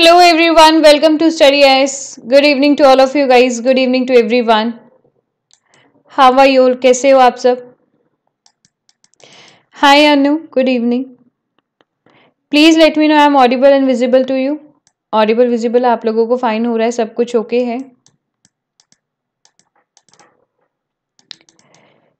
Hello everyone welcome to study S good evening to all of you guys good evening to everyone how are you कैसे हो आप सब hi Anu good evening please let me know I am audible and visible to you audible visible आप लोगों को fine हो रहा है सब कुछ ओके okay है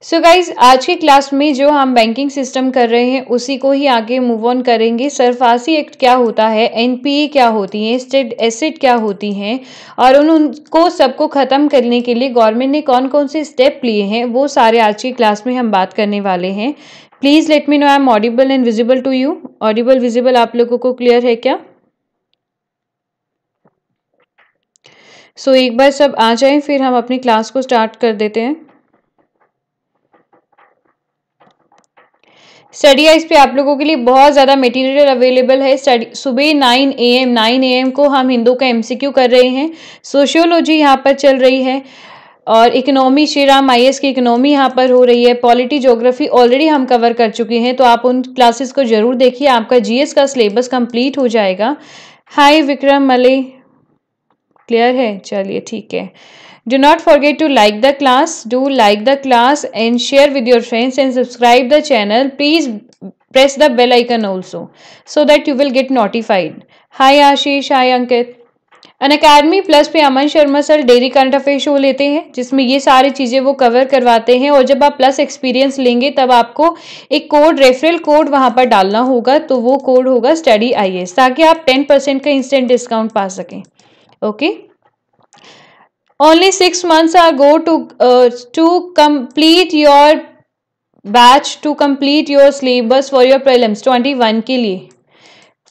सो so गाइज आज के क्लास में जो हम बैंकिंग सिस्टम कर रहे हैं उसी को ही आगे मूव ऑन करेंगे सरफासी एक्ट क्या होता है एनपीए क्या होती है स्टेट एसेट क्या होती हैं और उन उनको सबको ख़त्म करने के लिए गवर्नमेंट ने कौन कौन से स्टेप लिए हैं वो सारे आज की क्लास में हम बात करने वाले हैं please let me know I am audible and visible to you audible visible आप लोगों को क्लियर है क्या सो so, एक बार सब आ जाए फिर हम अपनी क्लास को स्टार्ट कर देते हैं स्टडी आइज पे आप लोगों के लिए बहुत ज़्यादा मटेरियल अवेलेबल है स्टडी सुबह 9 एम 9 एम को हम हिंदू का एमसीक्यू कर रहे हैं सोशियोलॉजी यहाँ पर चल रही है और इकोनॉमी श्री राम आई की इकोनॉमी यहाँ पर हो रही है पॉलिटी जोग्राफी ऑलरेडी हम कवर कर चुके हैं तो आप उन क्लासेस को जरूर देखिए आपका जीएस का सिलेबस कंप्लीट हो जाएगा हाई विक्रम मले क्लियर है चलिए ठीक है do not forget to like the class do like the class and share with your friends and subscribe the channel please press the bell icon also so that you will get notified hi ashish hi ankit Unacademy plus पे Aman Sharma sir daily current affair show लेते हैं जिसमें ये सारी चीज़ें वो cover करवाते हैं और जब आप प्लस एक्सपीरियंस लेंगे तब आपको एक कोड रेफरल कोड वहाँ पर डालना होगा तो वो कोड होगा स्टडी आई ताकि आप टेन परसेंट का इंस्टेंट डिस्काउंट पा सकें okay okay? only 6 months are go to uh, to complete your to complete your syllabus for your prelims twenty one के लिए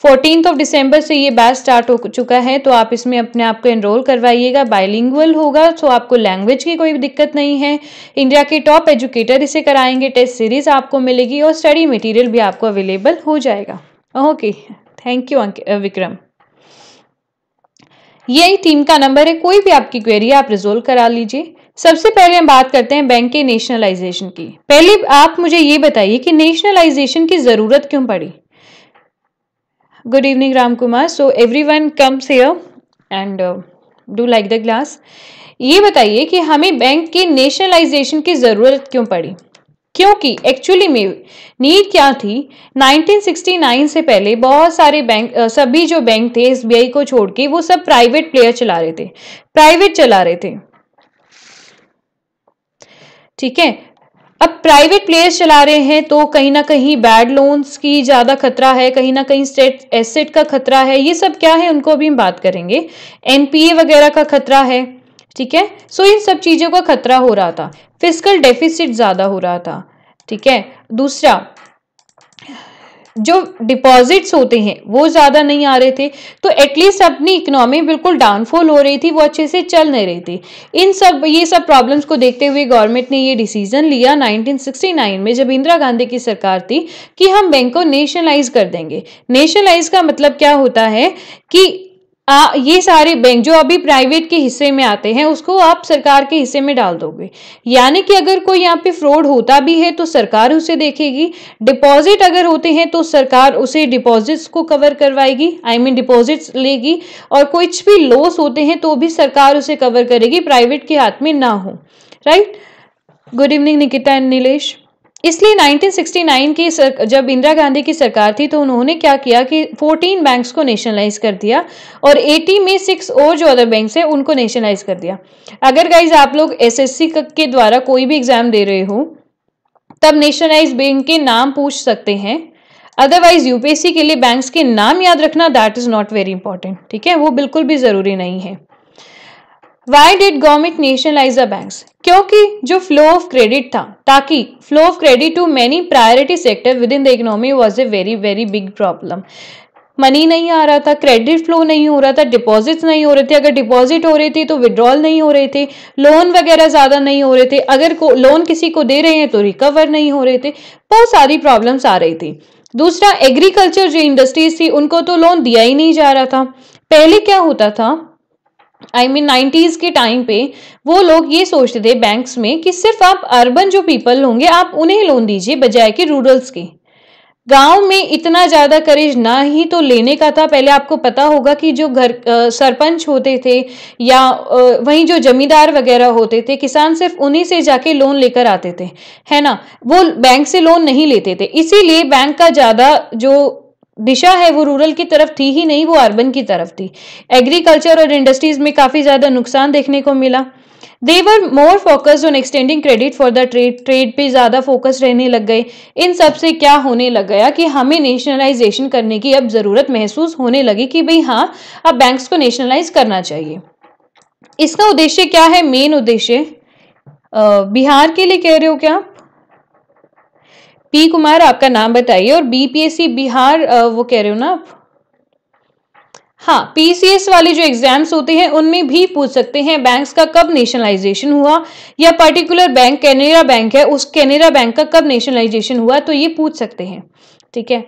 फोर्टीन ऑफ दिसंबर से ये बैच स्टार्ट हो चुका है तो आप इसमें अपने आप को एनरोल करवाइएगा बाइलिंगुअल होगा तो आपको लैंग्वेज की कोई दिक्कत नहीं है इंडिया के टॉप एजुकेटर इसे कराएंगे टेस्ट सीरीज आपको मिलेगी और स्टडी मटेरियल भी आपको अवेलेबल हो जाएगा ओके थैंक यू विक्रम यही टीम का नंबर है कोई भी आपकी क्वेरी आप रिजोल्व करा लीजिए सबसे पहले हम बात करते हैं बैंक के नेशनलाइजेशन की पहले आप मुझे ये बताइए कि नेशनलाइजेशन की ज़रूरत क्यों पड़ी good evening Ram Kumar so everyone comes here and do like the glass ये बताइए कि हमें बैंक के नेशनलाइजेशन की ज़रूरत क्यों पड़ी क्योंकि एक्चुअली में नीड क्या थी 1969 से पहले बहुत सारे बैंक सभी जो बैंक थे एस को छोड़ के वो सब प्राइवेट प्लेयर चला रहे थे प्राइवेट चला रहे थे ठीक है अब प्राइवेट प्लेयर्स चला रहे हैं तो कहीं ना कहीं बैड लोन्स की ज़्यादा खतरा है कहीं ना कहीं स्टेट एसेट का खतरा है ये सब क्या है उनको भी हम बात करेंगे एनपीए वगैरह का खतरा है ठीक है सो इन सब चीज़ों का खतरा हो रहा था फिजिकल डेफिसिट ज़्यादा हो रहा था ठीक है दूसरा जो डिपॉजिट्स होते हैं वो ज़्यादा नहीं आ रहे थे तो एटलीस्ट अपनी इकोनॉमी बिल्कुल डाउनफॉल हो रही थी वो अच्छे से चल नहीं रही थी इन सब ये सब प्रॉब्लम्स को देखते हुए गवर्नमेंट ने ये डिसीजन लिया 1969 में जब इंदिरा गांधी की सरकार थी कि हम बैंक को नेशनलाइज कर देंगे नेशनलाइज का मतलब क्या होता है कि आ, ये सारे बैंक जो अभी प्राइवेट के हिस्से में आते हैं उसको आप सरकार के हिस्से में डाल दोगे यानी कि अगर कोई यहाँ पे फ्रॉड होता भी है तो सरकार उसे देखेगी डिपॉजिट अगर होते हैं तो सरकार उसे डिपॉजिट्स को कवर करवाएगी आई मीन डिपॉजिट्स लेगी और कुछ भी लॉस होते हैं तो भी सरकार उसे कवर करेगी प्राइवेट के हाथ में ना हो right good evening Nikita and Nilesh इसलिए 1969 की सर, जब इंदिरा गांधी की सरकार थी तो उन्होंने क्या किया कि 14 बैंक्स को नेशनलाइज कर दिया और 80 में सिक्स और जो अदर बैंक्स हैं उनको नेशनलाइज कर दिया अगर गाइज आप लोग एसएससी के द्वारा कोई भी एग्जाम दे रहे हो तब नेशनलाइज बैंक के नाम पूछ सकते हैं अदरवाइज यूपीएससी के लिए बैंक्स के नाम याद रखना that is not very important ठीक है वो बिल्कुल भी जरूरी नहीं है why did government nationalise the banks क्योंकि जो फ्लो ऑफ क्रेडिट था ताकि flow of credit to many priority sector within the economy was a very very big problem money नहीं आ रहा था क्रेडिट फ्लो नहीं हो रहा था डिपॉजिट्स नहीं हो रहे थे अगर डिपॉजिट हो रही थी तो विड्रॉल नहीं हो रहे थे लोन वगैरह ज़्यादा नहीं हो रहे थे अगर को, लोन किसी को दे रहे हैं तो रिकवर नहीं हो रहे थे बहुत सारी प्रॉब्लम्स आ रही थी दूसरा एग्रीकल्चर जो इंडस्ट्रीज थी उनको तो लोन दिया ही नहीं जा रहा था पहले क्या होता था आई मीन नाइन्टीज के टाइम पे वो लोग ये सोचते थे बैंक्स में कि सिर्फ आप अर्बन जो पीपल होंगे आप उन्हें लोन दीजिए बजाय कि रूरल्स के गांव में इतना ज़्यादा करेज ना ही तो लेने का था पहले आपको पता होगा कि जो घर सरपंच होते थे या वहीं जो जमींदार वगैरह होते थे किसान सिर्फ उन्हीं से जाके लोन लेकर आते थे है ना वो बैंक से लोन नहीं लेते थे इसीलिए बैंक का ज़्यादा जो दिशा है वो रूरल की तरफ थी ही नहीं वो अर्बन की तरफ थी एग्रीकल्चर और इंडस्ट्रीज में काफ़ी ज़्यादा नुकसान देखने को मिला they were more focus on extending credit for the trade trade पे ज़्यादा फोकस रहने लग गए इन सब से क्या होने लग गया कि हमें नेशनलाइजेशन करने की अब ज़रूरत महसूस होने लगी कि भाई हाँ अब बैंक्स को नेशनलाइज करना चाहिए इसका उद्देश्य क्या है मेन उद्देश्य बिहार के लिए कह रहे हो क्या आप पी कुमार आपका नाम बताइए और बीपीएससी बिहार वो कह रहे हो ना आप हाँ पीसीएस वाले जो एग्जाम्स होते हैं उनमें भी पूछ सकते हैं बैंक्स का कब नेशनलाइजेशन हुआ या पर्टिकुलर बैंक कैनेरा बैंक है उस कैनेरा बैंक का कब नेशनलाइजेशन हुआ तो ये पूछ सकते हैं ठीक है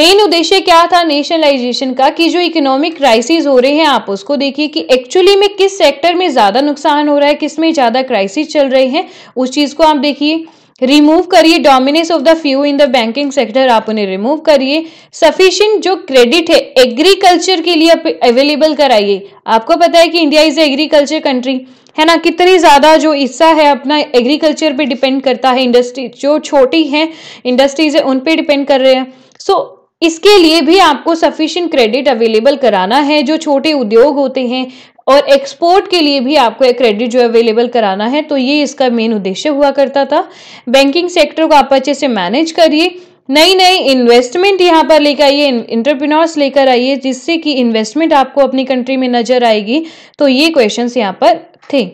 मेन उद्देश्य क्या था नेशनलाइजेशन का कि जो इकोनॉमिक क्राइसिस हो रहे हैं आप उसको देखिए कि एक्चुअली में किस सेक्टर में ज़्यादा नुकसान हो रहा है किस में ज़्यादा क्राइसिस चल रहे हैं उस चीज़ को आप देखिए रिमूव करिए dominance of the few in the banking sector आप उन्हें रिमूव करिए सफिशियंट जो क्रेडिट है एग्रीकल्चर के लिए अवेलेबल कराइए आपको पता है कि इंडिया इज एग्रीकल्चर कंट्री है ना कितनी ज़्यादा जो हिस्सा है अपना एग्रीकल्चर पे डिपेंड करता है इंडस्ट्री जो छोटी हैं इंडस्ट्रीज है उन पे डिपेंड कर रहे हैं सो so, इसके लिए भी आपको सफिशियंट क्रेडिट अवेलेबल कराना है जो छोटे उद्योग होते हैं और एक्सपोर्ट के लिए भी आपको एक क्रेडिट जो अवेलेबल कराना है तो ये इसका मेन उद्देश्य हुआ करता था बैंकिंग सेक्टर को आप अच्छे से मैनेज करिए नई नई इन्वेस्टमेंट यहाँ पर लेकर आइए इंटरप्रिनर्स लेकर आइए जिससे कि इन्वेस्टमेंट आपको अपनी कंट्री में नजर आएगी तो ये क्वेश्चन यहाँ पर थे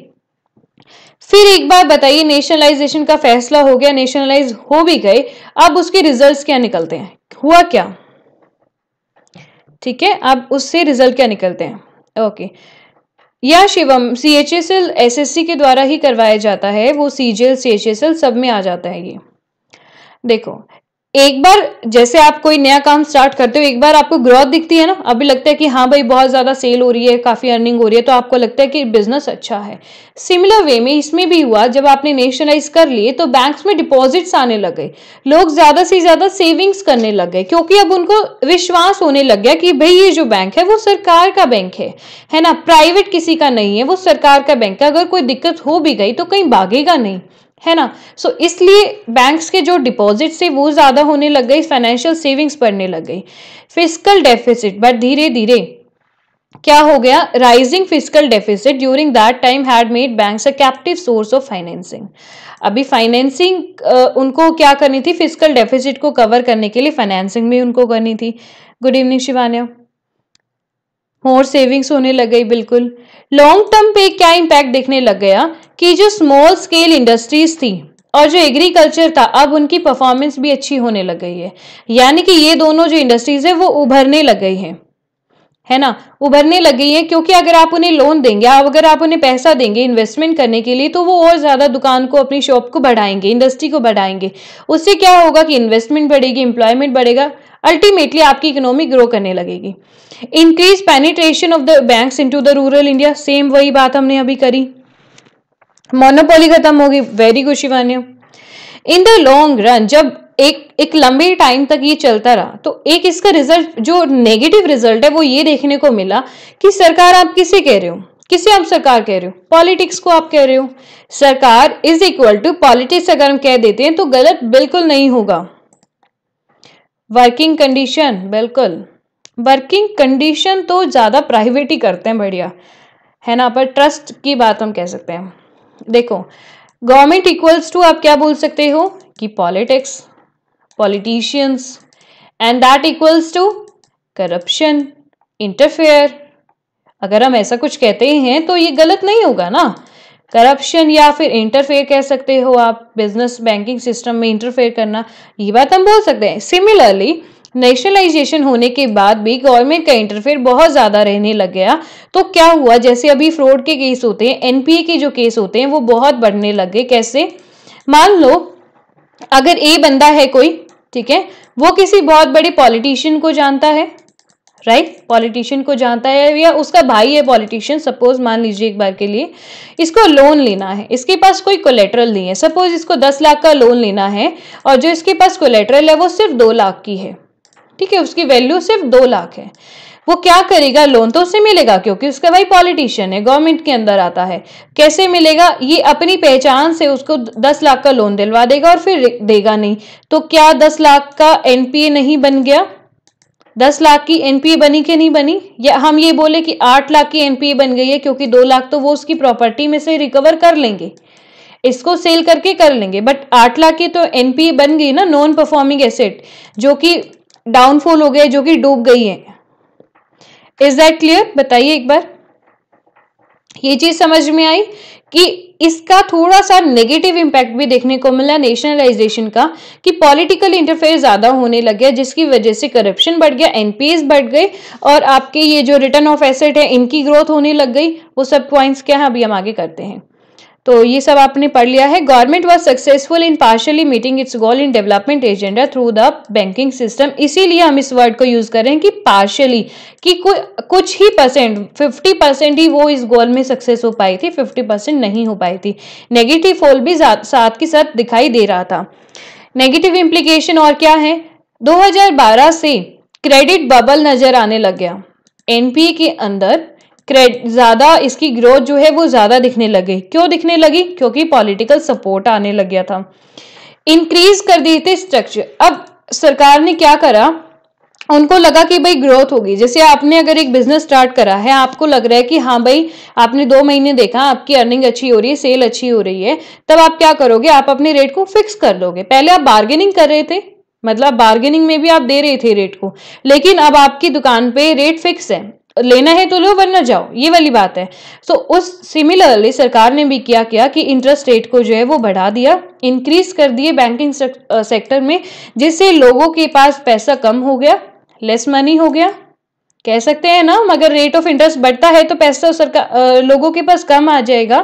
फिर एक बार बताइए नेशनलाइजेशन का फैसला हो गया नेशनलाइज हो भी गए अब उसके रिजल्ट्स क्या निकलते हैं हुआ क्या ठीक है अब उससे रिजल्ट क्या निकलते हैं ओके okay. या Shivam C H S L S S C के द्वारा ही करवाया जाता है वो C G L C H S L सब में आ जाता है ये देखो एक बार जैसे आप कोई नया काम स्टार्ट करते हो एक बार आपको ग्रोथ दिखती है ना अभी लगता है कि हाँ भाई बहुत ज़्यादा सेल हो रही है काफ़ी अर्निंग हो रही है तो आपको लगता है कि बिजनेस अच्छा है सिमिलर वे में इसमें भी हुआ जब आपने नेशनलाइज कर लिए तो बैंक्स में डिपॉजिट्स आने लगे लोग ज़्यादा से ज़्यादा सेविंग्स करने लग गए क्योंकि अब उनको विश्वास होने लग गया कि भाई ये जो बैंक है वो सरकार का बैंक है है ना प्राइवेट किसी का नहीं है वो सरकार का बैंक है अगर कोई दिक्कत हो भी गई तो कहीं भागेगा नहीं है ना सो so, इसलिए बैंक्स के जो डिपॉजिट्स थे वो ज़्यादा होने लग गई फाइनेंशियल सेविंग्स बढ़ने लग गई फिजिकल डेफिसिट बट धीरे धीरे क्या हो गया rising physical deficit during that time had made banks a captive source of financing अभी फाइनेंसिंग उनको क्या करनी थी फिजिकल डेफिसिट को कवर करने के लिए फाइनेंसिंग भी उनको करनी थी गुड इवनिंग शिवान्या और सेविंग्स होने लग गई बिल्कुल लॉन्ग टर्म पे क्या इम्पैक्ट देखने लग गया कि जो स्मॉल स्केल इंडस्ट्रीज थी और जो एग्रीकल्चर था अब उनकी परफॉर्मेंस भी अच्छी होने लग गई है यानी कि ये दोनों जो इंडस्ट्रीज है वो उभरने लग गई हैं है ना उभरने लग गई है क्योंकि अगर आप उन्हें लोन देंगे अब अगर आप उन्हें पैसा देंगे इन्वेस्टमेंट करने के लिए तो वो और ज़्यादा दुकान को अपनी शॉप को बढ़ाएंगे इंडस्ट्री को बढ़ाएंगे उससे क्या होगा कि इन्वेस्टमेंट बढ़ेगी एम्प्लॉयमेंट बढ़ेगा अल्टीमेटली आपकी इकोनॉमी ग्रो करने लगेगी increase penetration of the bank into the rural India same वही बात हमने अभी करी मोनोपोली खत्म होगी very good Shivanya in the long run जब एक एक लंबे टाइम तक ये चलता रहा तो एक इसका रिजल्ट जो नेगेटिव रिजल्ट है वो ये देखने को मिला कि सरकार आप किसे कह रहे हो किसे आप सरकार कह रहे हो पॉलिटिक्स को आप कह रहे हो सरकार इज इक्वल टू पॉलिटिक्स अगर हम कह देते हैं तो गलत बिल्कुल नहीं होगा वर्किंग कंडीशन बिल्कुल वर्किंग कंडीशन तो ज़्यादा प्राइवेट ही करते हैं बढ़िया है ना पर ट्रस्ट की बात हम कह सकते हैं देखो गवर्नमेंट इक्वल्स टू आप क्या बोल सकते हो कि politics politicians and that equals to corruption interfere अगर हम ऐसा कुछ कहते हैं तो ये गलत नहीं होगा ना करप्शन या फिर इंटरफेयर कह सकते हो आप बिजनेस बैंकिंग सिस्टम में इंटरफेयर करना ये बात हम बोल सकते हैं सिमिलरली नेशनलाइजेशन होने के बाद भी गवर्नमेंट का इंटरफेयर बहुत ज़्यादा रहने लग गया तो क्या हुआ जैसे अभी फ्रॉड के केस होते हैं एनपीए के जो केस होते हैं वो बहुत बढ़ने लग गए कैसे मान लो अगर ए बंदा है कोई ठीक है वो किसी बहुत बड़े पॉलिटिशियन को जानता है राइट right? पॉलिटिशियन को जानता है या उसका भाई है पॉलिटिशियन सपोज मान लीजिए एक बार के लिए इसको लोन लेना है इसके पास कोई कोलेटरल नहीं है सपोज इसको दस लाख का लोन लेना है और जो इसके पास कोलेटरल है वो सिर्फ दो लाख की है ठीक है उसकी वैल्यू सिर्फ दो लाख है वो क्या करेगा लोन तो उसे मिलेगा क्योंकि उसका भाई पॉलिटिशियन है गवर्नमेंट के अंदर आता है कैसे मिलेगा ये अपनी पहचान से उसको दस लाख का लोन दिलवा देगा और फिर देगा नहीं तो क्या दस लाख का एनपीए नहीं बन गया दस लाख की एनपीए e बनी कि नहीं बनी या हम ये बोले कि आठ लाख की एनपीए e बन गई है क्योंकि दो लाख तो वो उसकी प्रॉपर्टी में से रिकवर कर लेंगे इसको सेल करके कर लेंगे बट आठ लाख की तो एनपीए e बन गई ना नॉन परफॉर्मिंग एसेट जो कि डाउनफॉल हो गए जो कि डूब गई है इज दैट क्लियर बताइए एक बार ये चीज समझ में आई कि इसका थोड़ा सा नेगेटिव इम्पैक्ट भी देखने को मिला नेशनलाइजेशन का कि पॉलिटिकल इंटरफेयर ज़्यादा होने लग गया जिसकी वजह से करप्शन बढ़ गया एनपीएस बढ़ गए और आपके ये जो रिटर्न ऑफ एसेट है इनकी ग्रोथ होने लग गई वो सब पॉइंट्स क्या है अभी हम आगे करते हैं तो ये सब आपने पढ़ लिया है government was successful in partially meeting its goal in development agenda through the banking system इसीलिए हम इस वर्ड को यूज कर रहे हैं कि पार्शली कि कुछ ही परसेंट फिफ्टी परसेंट ही वो इस गोल में सक्सेस हो पाई थी फिफ्टी परसेंट नहीं हो पाई थी नेगेटिव फोल भी साथ के साथ दिखाई दे रहा था नेगेटिव इम्प्लीकेशन और क्या है दो से क्रेडिट बबल नजर आने लग गया एनपीए के अंदर ज़्यादा इसकी ग्रोथ जो है वो ज़्यादा दिखने लगी क्यों दिखने लगी क्योंकि पॉलिटिकल सपोर्ट आने लग गया था इंक्रीज कर दिए थे स्ट्रक्चर अब सरकार ने क्या करा उनको लगा कि भाई ग्रोथ होगी जैसे आपने अगर एक बिजनेस स्टार्ट करा है आपको लग रहा है कि हाँ भाई आपने दो महीने देखा आपकी अर्निंग अच्छी हो रही है सेल अच्छी हो रही है तब आप क्या करोगे आप अपने रेट को फिक्स कर लोगे पहले आप बार्गेनिंग कर रहे थे मतलब बार्गेनिंग में भी आप दे रहे थे रेट को लेकिन अब आपकी दुकान पे रेट फिक्स है लेना है तो लो वरना जाओ ये वाली बात है सो so, उस सिमिलरली सरकार ने भी क्या किया कि इंटरेस्ट रेट को जो है वो बढ़ा दिया इंक्रीज कर दिए बैंकिंग सेक्टर में जिससे लोगों के पास पैसा कम हो गया लेस मनी हो गया कह सकते हैं ना मगर रेट ऑफ इंटरेस्ट बढ़ता है तो पैसा सरकार लोगों के पास कम आ जाएगा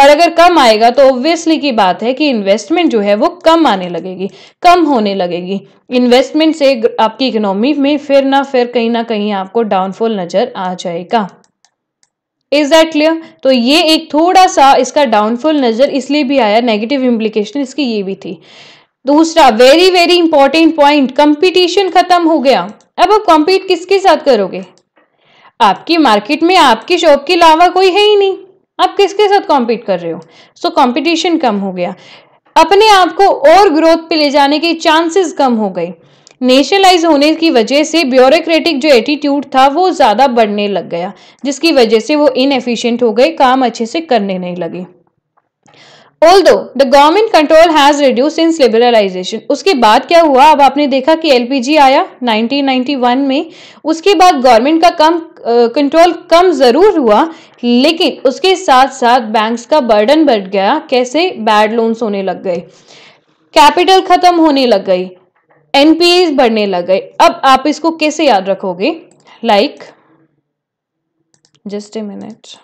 और अगर कम आएगा तो ऑब्वियसली की बात है कि इन्वेस्टमेंट जो है वो कम आने लगेगी कम होने लगेगी इन्वेस्टमेंट से आपकी इकोनॉमी में फिर ना फिर कहीं ना कहीं आपको डाउनफॉल नज़र आ जाएगा इज दैट क्लियर तो ये एक थोड़ा सा इसका डाउनफॉल नज़र इसलिए भी आया नेगेटिव इम्प्लीकेशन इसकी ये भी थी दूसरा very very important point competition खत्म हो गया अब आप कॉम्पीट किसके साथ करोगे आपकी मार्केट में आपकी शॉप के अलावा कोई है ही नहीं आप किसके साथ कॉम्पीट कर रहे हो सो so, कॉम्पिटिशन कम हो गया अपने आप को और ग्रोथ पे ले जाने के चांसेस कम हो गए नेशनलाइज होने की वजह से ब्यूरोक्रेटिक जो एटीट्यूड था वो ज़्यादा बढ़ने लग गया जिसकी वजह से वो इनएफिशिएंट हो गए काम अच्छे से करने नहीं लगे Although the government control has reduced since liberalization. उसके बाद क्या हुआ अब आपने देखा कि एलपीजी आया 1991 में उसके बाद गवर्नमेंट का कम कंट्रोल uh, कम ज़रूर हुआ लेकिन उसके साथ साथ बैंक्स का बर्डन बढ़ गया कैसे बैड लोन्स होने लग गए कैपिटल ख़त्म होने लग गई एनपीएस बढ़ने लग गए अब आप इसको कैसे याद रखोगे लाइक जस्ट ए मिनट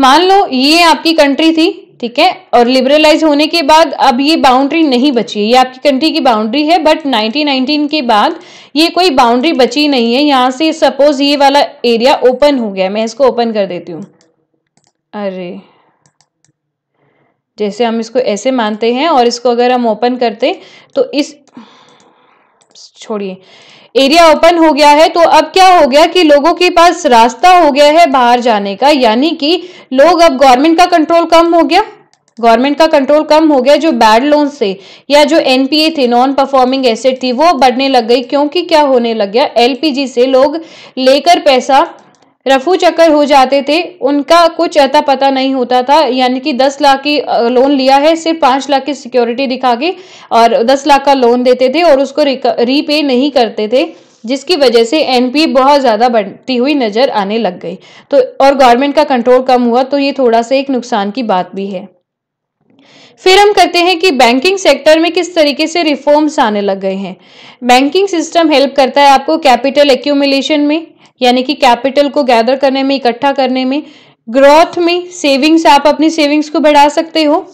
मान लो ये आपकी कंट्री थी ठीक है और लिबरलाइज होने के बाद अब ये बाउंड्री नहीं बची है ये आपकी कंट्री की बाउंड्री है बट 1919 के बाद ये कोई बाउंड्री बची नहीं है यहां से सपोज ये वाला एरिया ओपन हो गया मैं इसको ओपन कर देती हूं अरे जैसे हम इसको ऐसे मानते हैं और इसको अगर हम ओपन करते तो इस छोड़िए एरिया ओपन हो गया है तो अब क्या हो गया कि लोगों के पास रास्ता हो गया है बाहर जाने का यानी कि लोग अब गवर्नमेंट का कंट्रोल कम हो गया गवर्नमेंट का कंट्रोल कम हो गया जो बैड लोन से या जो एनपीए थे नॉन परफॉर्मिंग एसेट थी वो बढ़ने लग गई क्योंकि क्या होने लग गया एलपीजी से लोग लेकर पैसा रफू चक्कर हो जाते थे उनका कुछ ऐसा पता नहीं होता था यानी कि दस लाख की लोन लिया है सिर्फ पाँच लाख की सिक्योरिटी दिखा के और दस लाख का लोन देते थे और उसको रीपे नहीं करते थे जिसकी वजह से एनपी बहुत ज़्यादा बढ़ती हुई नज़र आने लग गई तो और गवर्नमेंट का कंट्रोल कम हुआ तो ये थोड़ा सा एक नुकसान की बात भी है फिर हम करते हैं कि बैंकिंग सेक्टर में किस तरीके से रिफॉर्म्स आने लग गए हैं बैंकिंग सिस्टम हेल्प करता है आपको कैपिटल एक्यूमुलेशन में यानी कि कैपिटल को गैदर करने में इकट्ठा करने में ग्रोथ में सेविंग्स आप अपनी सेविंग्स को बढ़ा सकते हो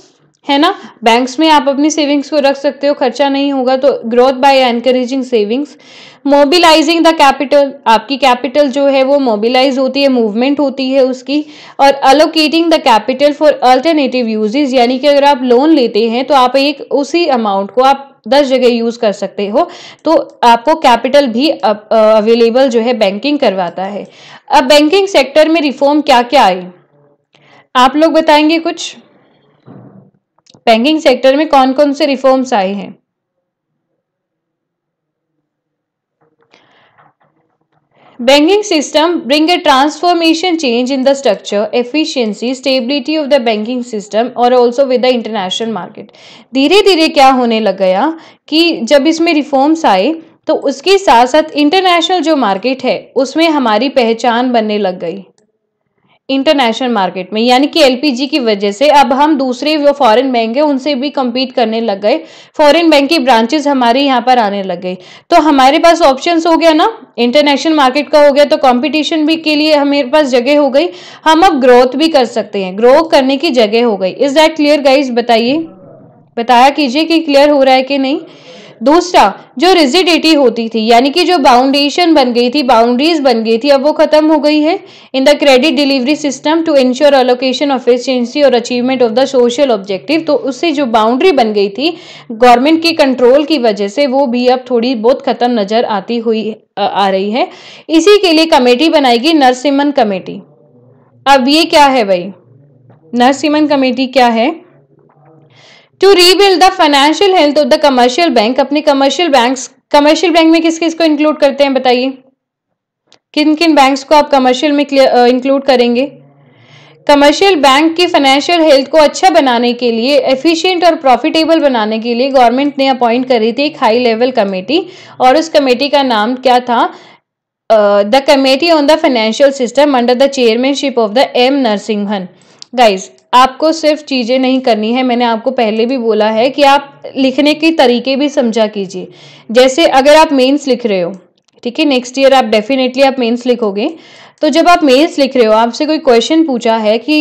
है ना बैंक्स में आप अपनी सेविंग्स को रख सकते हो खर्चा नहीं होगा तो growth by encouraging savings mobilising the capital आपकी कैपिटल जो है वो मोबिलाइज होती है मूवमेंट होती है उसकी और allocating the capital for alternative uses यानी कि अगर आप लोन लेते हैं तो आप एक उसी अमाउंट को आप दस जगह यूज कर सकते हो तो आपको कैपिटल भी अवेलेबल जो है बैंकिंग करवाता है अब बैंकिंग सेक्टर में रिफॉर्म क्या क्या आई आप लोग बताएंगे कुछ बैंकिंग सेक्टर में कौन कौन से रिफॉर्म्स आए हैं banking system bring a transformation change in the structure efficiency stability of the banking system और also with the international market धीरे धीरे क्या होने लग गया कि जब इसमें रिफॉर्म्स आए तो उसके साथ साथ इंटरनेशनल जो मार्केट है उसमें हमारी पहचान बनने लग गई इंटरनेशनल मार्केट में यानी कि एलपीजी की वजह से अब हम दूसरे जो फॉरेन बैंक है उनसे भी कम्पीट करने लग गए फॉरेन बैंक की ब्रांचेस हमारे यहाँ पर आने लग गई तो हमारे पास ऑप्शन हो गया ना इंटरनेशनल मार्केट का हो गया तो कॉम्पिटिशन भी के लिए हमारे पास जगह हो गई हम अब ग्रोथ भी कर सकते हैं ग्रो करने की जगह हो गई इज दैट क्लियर गाइज बताइए बताया कीजिए कि क्लियर हो रहा है कि नहीं दूसरा जो रिजिडिटी होती थी यानी कि जो बाउंडेशन बन गई थी बाउंड्रीज बन गई थी अब वो खत्म हो गई है in the credit delivery system to ensure allocation efficiency और achievement of the social objective तो उससे जो बाउंड्री बन गई थी गवर्नमेंट के कंट्रोल की वजह से वो भी अब थोड़ी बहुत खत्म नजर आती हुई आ रही है इसी के लिए कमेटी बनाएगी नरसिमन कमेटी अब ये क्या है भाई नरसिमन कमेटी क्या है to rebuild the financial health of the commercial bank अपने कमर्शियल बैंक कमर्शियल बैंक में किस किस को इंक्लूड करते हैं बताइए किन किन बैंक्स को आप कमर्शियल में इंक्लूड करेंगे कमर्शियल बैंक की फाइनेंशियल हेल्थ को अच्छा बनाने के लिए एफिशिएंट और प्रॉफिटेबल बनाने के लिए गवर्नमेंट ने अपॉइंट करी थी एक हाई लेवल कमेटी और उस कमेटी का नाम क्या था the committee on the financial system under the chairmanship of the M Narasimham guys आपको सिर्फ चीज़ें नहीं करनी है मैंने आपको पहले भी बोला है कि आप लिखने के तरीके भी समझा कीजिए जैसे अगर आप मेंस लिख रहे हो ठीक है नेक्स्ट ईयर आप डेफिनेटली आप मेंस लिखोगे तो जब आप मेंस लिख रहे हो आपसे कोई क्वेश्चन पूछा है कि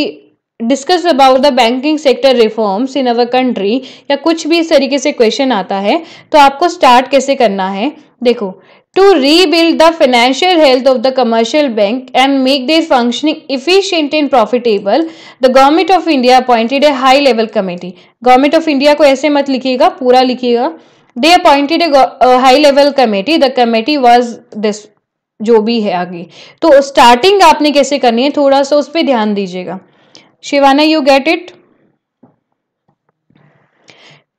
discuss about the banking sector reforms in our country या कुछ भी इस तरीके से क्वेश्चन आता है तो आपको स्टार्ट कैसे करना है देखो to rebuild the financial health of the commercial bank and make their functioning efficient and profitable the government of india appointed a high level committee government of india ko aise mat likhiyega pura likhiyega they appointed a, a high level committee the committee was this जो भी है आगे तो starting आपने कैसे करनी है थोड़ा सा उस पर ध्यान दीजिएगा Shivana you get it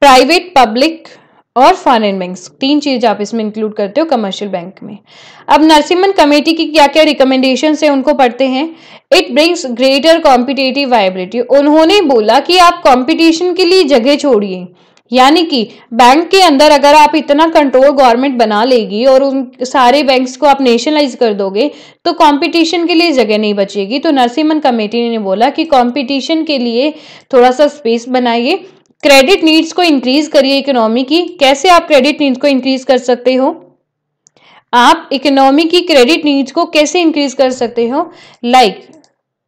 private public और फॉरन बैंक तीन चीज आप इसमें इंक्लूड करते हो कमर्शियल बैंक में अब नरसिम्हन कमेटी की क्या क्या रिकमेंडेशन है उनको पढ़ते हैं it brings greater competitive viability उन्होंने बोला कि आप कॉम्पिटिशन के लिए जगह छोड़िए यानी कि बैंक के अंदर अगर आप इतना कंट्रोल गवर्नमेंट बना लेगी और उन सारे बैंक्स को आप नेशनलाइज कर दोगे तो कंपटीशन के लिए जगह नहीं बचेगी तो नरसिम्हन कमेटी ने बोला कि कंपटीशन के लिए थोड़ा सा स्पेस बनाइए क्रेडिट नीड्स को इंक्रीज करिए इकोनॉमी की कैसे आप क्रेडिट नीड्स को इंक्रीज कर सकते हो आप इकोनॉमी की क्रेडिट नीड्स को कैसे इंक्रीज कर सकते हो लाइक like,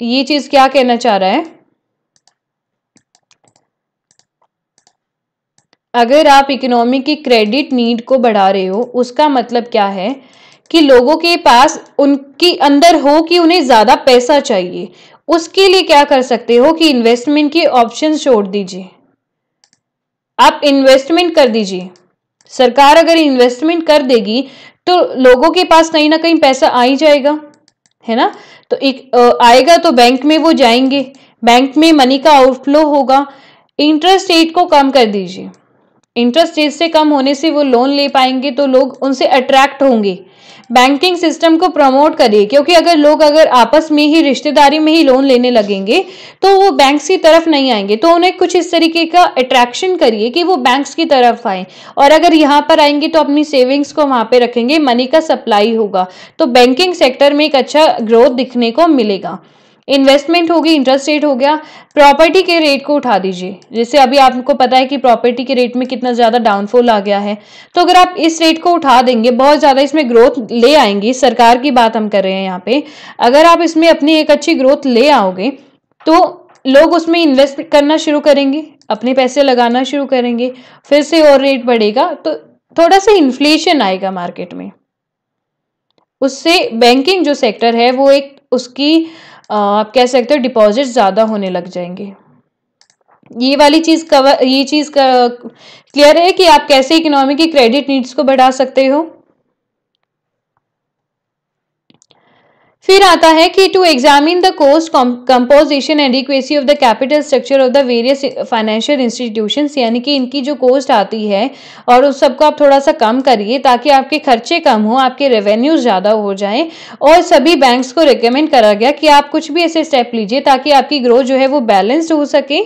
ये चीज क्या कहना चाह रहा है अगर आप इकोनॉमी की क्रेडिट नीड को बढ़ा रहे हो उसका मतलब क्या है कि लोगों के पास उनके अंदर हो कि उन्हें ज़्यादा पैसा चाहिए उसके लिए क्या कर सकते हो कि इन्वेस्टमेंट के ऑप्शन छोड़ दीजिए आप इन्वेस्टमेंट कर दीजिए सरकार अगर इन्वेस्टमेंट कर देगी तो लोगों के पास कहीं ना कहीं पैसा आ ही जाएगा है ना तो एक आएगा तो बैंक में वो जाएंगे बैंक में मनी का आउटफ्लो होगा इंटरेस्ट रेट को कम कर दीजिए इंटरेस्ट रेट से कम होने से वो लोन ले पाएंगे तो लोग उनसे अट्रैक्ट होंगे बैंकिंग सिस्टम को प्रमोट करिए क्योंकि अगर लोग अगर आपस में ही रिश्तेदारी में ही लोन लेने लगेंगे तो वो बैंक्स की तरफ नहीं आएंगे तो उन्हें कुछ इस तरीके का अट्रैक्शन करिए कि वो बैंक्स की तरफ आए और अगर यहाँ पर आएंगे तो अपनी सेविंग्स को वहाँ पे रखेंगे मनी का सप्लाई होगा तो बैंकिंग सेक्टर में एक अच्छा ग्रोथ दिखने को मिलेगा इन्वेस्टमेंट होगी इंटरेस्ट रेट हो गया प्रॉपर्टी के रेट को उठा दीजिए जैसे अभी आपको पता है कि प्रॉपर्टी के रेट में कितना ज़्यादा डाउनफॉल आ गया है तो अगर आप इस रेट को उठा देंगे बहुत ज़्यादा इसमें ग्रोथ ले आएंगी सरकार की बात हम कर रहे हैं यहाँ पे अगर आप इसमें अपनी एक अच्छी ग्रोथ ले आओगे तो लोग उसमें इन्वेस्ट करना शुरू करेंगे अपने पैसे लगाना शुरू करेंगे फिर से और रेट बढ़ेगा तो थोड़ा सा इन्फ्लेशन आएगा मार्केट में उससे बैंकिंग जो सेक्टर है वो एक उसकी आप कह सकते हो डिपॉजिट ज़्यादा होने लग जाएंगे ये वाली चीज़ कवर ये चीज़ क्लियर है कि आप कैसे इकोनॉमी की क्रेडिट नीड्स को बढ़ा सकते हो फिर आता है कि to examine the cost composition and adequacy of the capital structure of the various financial institution यानी कि इनकी जो कोस्ट आती है और उस सबको आप थोड़ा सा कम करिए ताकि आपके खर्चे कम हो आपके रेवेन्यूज ज़्यादा हो जाए और सभी बैंक्स को रिकमेंड करा गया कि आप कुछ भी ऐसे स्टेप लीजिए ताकि आपकी ग्रोथ जो है वो बैलेंस्ड हो सके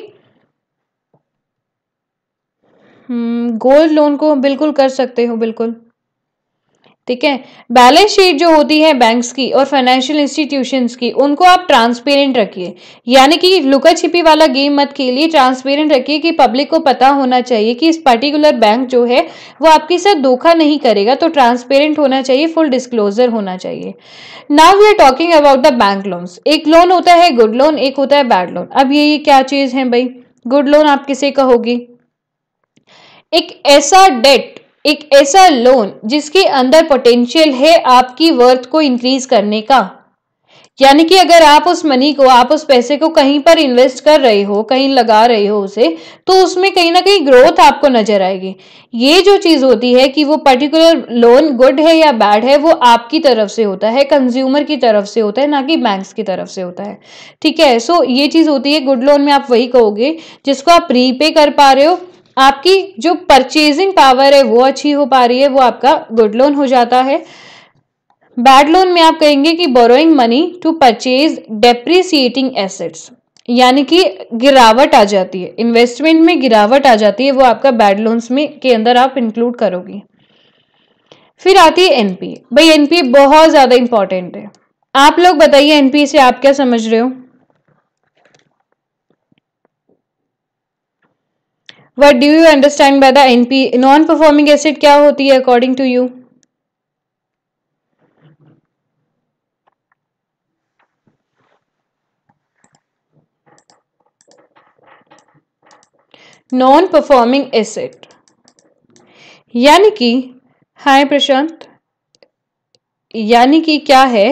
गोल्ड हम्म, लोन को बिल्कुल कर सकते हो बिल्कुल ठीक है बैलेंस शीट जो होती है बैंक्स की और फाइनेंशियल इंस्टीट्यूशंस की उनको आप ट्रांसपेरेंट रखिए यानी कि लुका छिपी वाला गेम मत खेलिए ट्रांसपेरेंट रखिए कि पब्लिक को पता होना चाहिए कि इस पर्टिकुलर बैंक जो है वो आपके साथ धोखा नहीं करेगा तो ट्रांसपेरेंट होना चाहिए फुल डिस्क्लोजर होना चाहिए now we are talking about the bank loans एक लोन होता है गुड लोन एक होता है बैड लोन अब ये क्या चीज़ है भाई गुड लोन आप किसे कहोगी एक ऐसा डेट एक ऐसा लोन जिसके अंदर पोटेंशियल है आपकी वर्थ को इंक्रीज करने का यानी कि अगर आप उस मनी को आप उस पैसे को कहीं पर इन्वेस्ट कर रहे हो कहीं लगा रहे हो उसे तो उसमें कहीं ना कहीं ग्रोथ आपको नजर आएगी ये जो चीज़ होती है कि वो पर्टिकुलर लोन गुड है या बैड है वो आपकी तरफ से होता है कंज्यूमर की तरफ से होता है ना कि बैंक की तरफ से होता है ठीक है सो ये चीज़ होती है गुड लोन में आप वही कहोगे जिसको आप रीपे कर पा रहे हो आपकी जो परचेजिंग पावर है वो अच्छी हो पा रही है वो आपका गुड लोन हो जाता है बैड लोन में आप कहेंगे कि borrowing money to purchase depreciating assets यानी कि गिरावट आ जाती है इन्वेस्टमेंट में गिरावट आ जाती है वो आपका बैड लोन्स में के अंदर आप इंक्लूड करोगी फिर आती है एनपीए भाई एनपीए बहुत ज़्यादा इंपॉर्टेंट है आप लोग बताइए एनपीए से आप क्या समझ रहे हो what do you understand by the NP non performing asset क्या होती है according to you non performing asset यानी कि हाय प्रशांत यानी कि क्या है